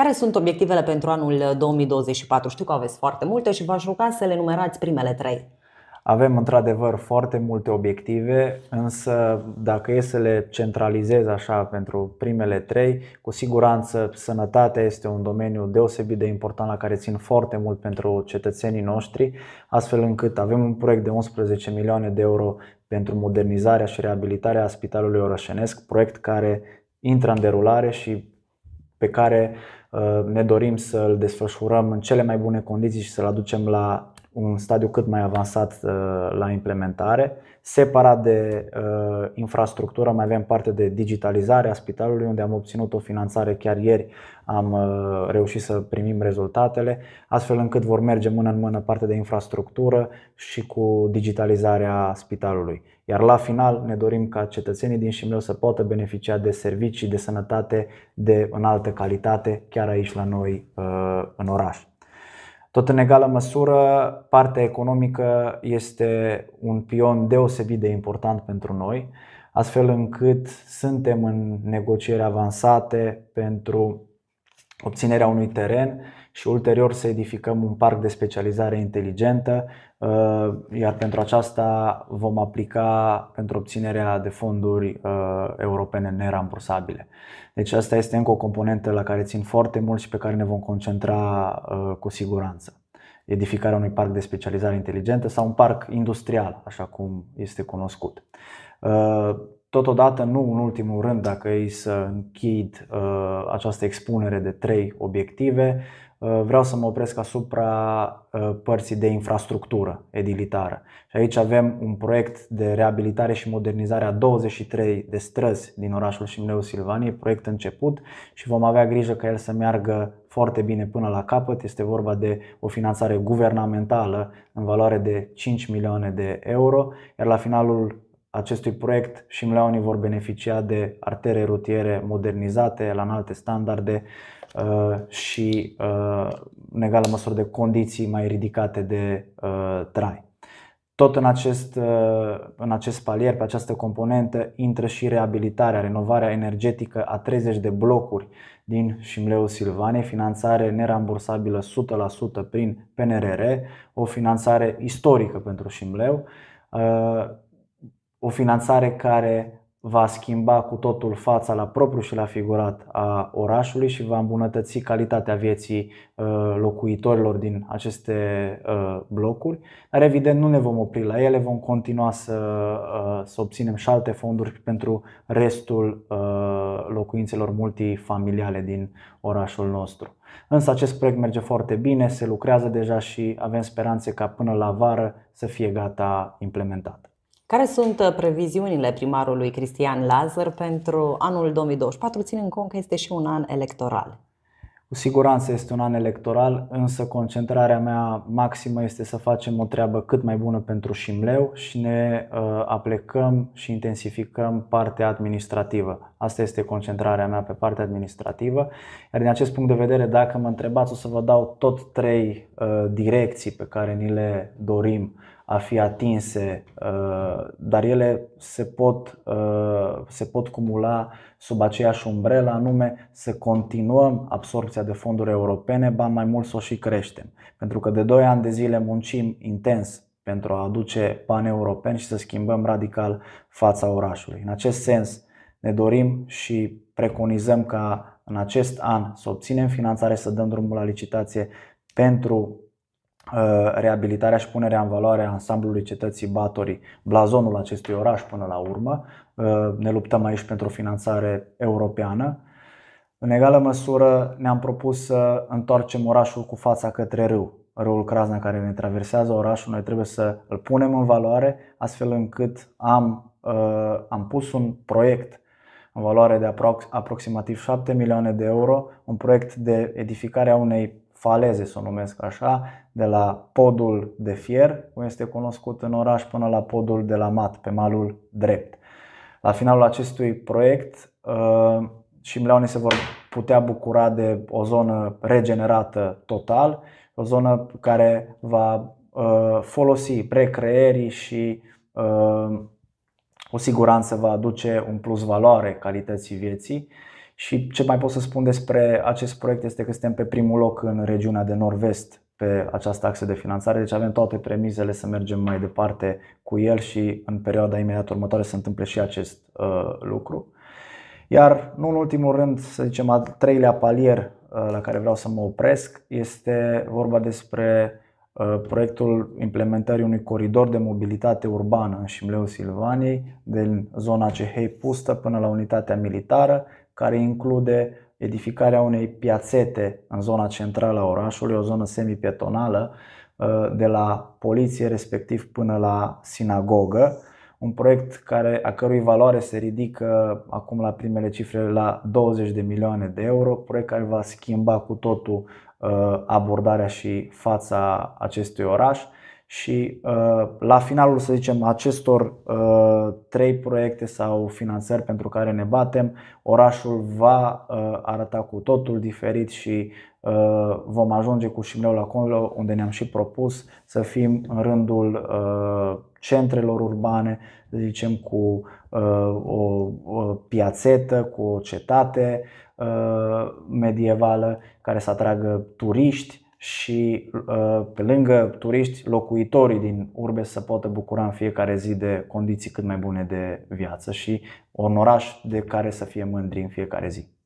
Care sunt obiectivele pentru anul 2024? Uh, Știu că aveți foarte multe și v-aș ruga să le numerați primele trei. Avem într-adevăr foarte multe obiective, însă dacă e să le centralizez așa pentru primele trei, cu siguranță sănătatea este un domeniu deosebit de important la care țin foarte mult pentru cetățenii noștri, astfel încât avem un proiect de 11 milioane de euro pentru modernizarea și reabilitarea Spitalului Orășenesc, proiect care intră în derulare și pe care Uh, ne dorim să-l desfășurăm în cele mai bune condiții și să-l aducem la un stadiu cât mai avansat uh, la implementare. Separat de uh, infrastructură, mai avem parte de digitalizare a spitalului, unde am obținut o finanțare chiar ieri, am uh, reușit să primim rezultatele, astfel încât vor merge mână în mână parte de infrastructură și cu digitalizarea spitalului. Iar la final ne dorim ca cetățenii din Șimleu să poată beneficia de servicii de sănătate de înaltă calitate chiar aici la noi în oraș. Tot în egală măsură, partea economică este un pion deosebit de important pentru noi, astfel încât suntem în negocieri avansate pentru obținerea unui teren și ulterior să edificăm un parc de specializare inteligentă, uh, iar pentru aceasta vom aplica pentru obținerea de fonduri uh, europene nerambursabile. Deci asta este încă o componentă la care țin foarte mult și pe care ne vom concentra uh, cu siguranță. Edificarea unui parc de specializare inteligentă sau un parc industrial, așa cum este cunoscut. Totodată, nu în ultimul rând, dacă ei să închid uh, această expunere de trei obiective, uh, vreau să mă opresc asupra uh, părții de infrastructură edilitară. Și aici avem un proiect de reabilitare și modernizare a 23 de străzi din orașul Șimleu Silvanie, proiect început și vom avea grijă ca el să meargă foarte bine până la capăt. Este vorba de o finanțare guvernamentală în valoare de 5 milioane de euro, iar la finalul acestui proiect și Mleonii vor beneficia de artere rutiere modernizate la înalte standarde uh, și uh, în egală măsură de condiții mai ridicate de uh, trai. Tot în acest, în acest palier, pe această componentă, intră și reabilitarea, renovarea energetică a 30 de blocuri din Șimleu Silvanie, finanțare nerambursabilă 100% prin PNRR, o finanțare istorică pentru Șimleu o finanțare care va schimba cu totul fața la propriu și la figurat a orașului și va îmbunătăți calitatea vieții uh, locuitorilor din aceste uh, blocuri. Dar evident nu ne vom opri la ele, vom continua să, uh, să obținem și alte fonduri pentru restul locuințelor multifamiliale din orașul nostru. Însă acest proiect merge foarte bine, se lucrează deja și avem speranțe ca până la vară să fie gata implementat. Care sunt uh, previziunile primarului Cristian Lazar pentru anul 2024, ținând cont că este și un an electoral? Cu siguranță este un an electoral, însă concentrarea mea maximă este să facem o treabă cât mai bună pentru Șimleu și ne uh, aplecăm și intensificăm partea administrativă. Asta este concentrarea mea pe partea administrativă. Iar din acest punct de vedere, dacă mă întrebați, o să vă dau tot trei uh, direcții pe care ni le dorim a fi atinse, uh, dar ele se pot, uh, se pot cumula sub aceeași umbrelă, anume să continuăm absorpția de fonduri europene, ba mai mult să o și creștem. Pentru că de 2 ani de zile muncim intens pentru a aduce bani europeni și să schimbăm radical fața orașului. În acest sens, ne dorim și preconizăm ca în acest an să obținem finanțare, să dăm drumul la licitație pentru Uh, reabilitarea și punerea în valoare a ansamblului cetății Batorii, blazonul acestui oraș până la urmă. Uh, ne luptăm aici pentru o finanțare europeană. În egală măsură ne-am propus să întoarcem orașul cu fața către râu, râul Crazna care ne traversează orașul. Noi trebuie să îl punem în valoare astfel încât am, uh, am pus un proiect în valoare de aproximativ 7 milioane de euro, un proiect de edificare a unei faleze, să o numesc așa, de la podul de fier, cum este cunoscut în oraș, până la podul de la mat, pe malul drept. La finalul acestui proiect, uh, șimleonii se vor putea bucura de o zonă regenerată total, o zonă care va uh, folosi precreerii și uh, cu siguranță va aduce un plus valoare calității vieții. Și ce mai pot să spun despre acest proiect este că suntem pe primul loc în regiunea de nord-vest pe această axă de finanțare, deci avem toate premizele să mergem mai departe cu el și în perioada imediat următoare să întâmple și acest uh, lucru. Iar, nu în ultimul rând, să zicem, al treilea palier uh, la care vreau să mă opresc este vorba despre uh, proiectul implementării unui coridor de mobilitate urbană în Șimleu Silvaniei, din zona Cehei Pustă până la unitatea militară, care include edificarea unei piațete în zona centrală a orașului, o zonă semipietonală, uh, de la poliție respectiv până la sinagogă, un proiect care, a cărui valoare se ridică acum la primele cifre la 20 de milioane de euro, proiect care va schimba cu totul uh, abordarea și fața acestui oraș și uh, la finalul, să zicem, acestor trei proiecte sau finanțări pentru care ne batem. Orașul va uh, arăta cu totul diferit și uh, vom ajunge cu Șimleul acolo unde ne-am și propus să fim în rândul uh, centrelor urbane, să zicem cu o piațetă, cu o cetate medievală care să atragă turiști și uh, pe lângă turiști, locuitorii din urbe să poată bucura în fiecare zi de condiții cât mai bune de viață și un oraș de care să fie mândri în fiecare zi.